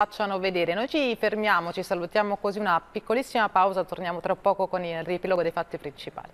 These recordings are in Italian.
facciano vedere. Noi ci fermiamo, ci salutiamo così una piccolissima pausa, torniamo tra poco con il riepilogo dei fatti principali.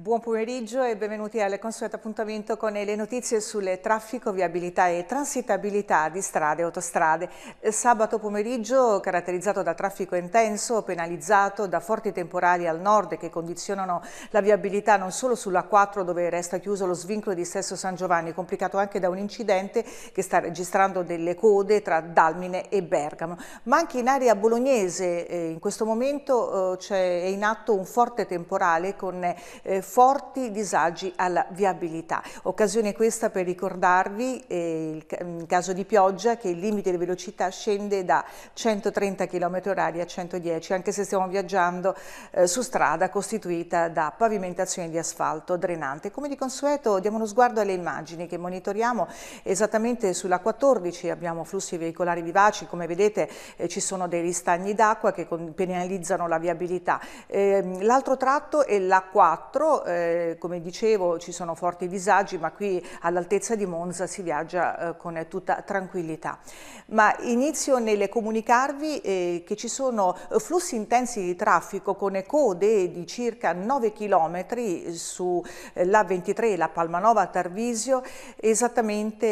Buon pomeriggio e benvenuti al consueto appuntamento con le notizie sulle traffico, viabilità e transitabilità di strade e autostrade. Sabato pomeriggio caratterizzato da traffico intenso, penalizzato da forti temporali al nord che condizionano la viabilità non solo sulla 4 dove resta chiuso lo svincolo di Sesso San Giovanni, complicato anche da un incidente che sta registrando delle code tra Dalmine e Bergamo, ma anche in area bolognese eh, in questo momento eh, è in atto un forte temporale con eh, forti disagi alla viabilità. Occasione questa per ricordarvi eh, in caso di pioggia che il limite di velocità scende da 130 km h a 110 anche se stiamo viaggiando eh, su strada costituita da pavimentazioni di asfalto drenante. Come di consueto diamo uno sguardo alle immagini che monitoriamo esattamente sulla 14 abbiamo flussi veicolari vivaci, come vedete eh, ci sono dei ristagni d'acqua che penalizzano la viabilità. Ehm, l'altro tratto è la 4 eh, come dicevo ci sono forti disagi ma qui all'altezza di Monza si viaggia eh, con tutta tranquillità. Ma inizio nel comunicarvi eh, che ci sono flussi intensi di traffico con code di circa 9 km sulla 23 la Palmanova Tarvisio esattamente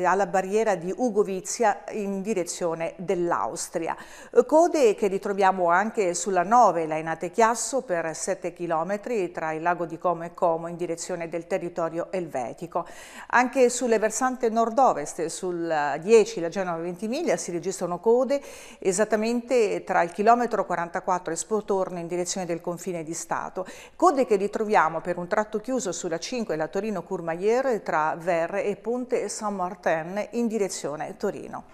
eh, alla barriera di Ugovizia in direzione dell'Austria. Code che ritroviamo anche sulla 9 Lainate Chiasso per 7 km tra il lago lago di Como e Como in direzione del territorio elvetico. Anche sulle versante nord-ovest, sul 10, eh, la Genova Ventimiglia, si registrano code esattamente tra il chilometro 44 e Spotorno in direzione del confine di Stato. Code che ritroviamo per un tratto chiuso sulla 5, la Torino-Courmayeur, tra Verre e Ponte Saint-Martin in direzione Torino.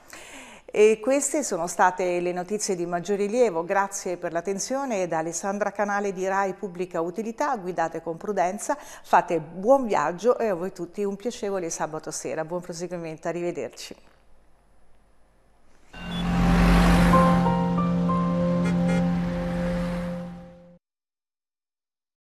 E queste sono state le notizie di maggior rilievo. Grazie per l'attenzione da Alessandra Canale di Rai Pubblica Utilità. Guidate con prudenza, fate buon viaggio e a voi tutti un piacevole sabato sera. Buon proseguimento, arrivederci.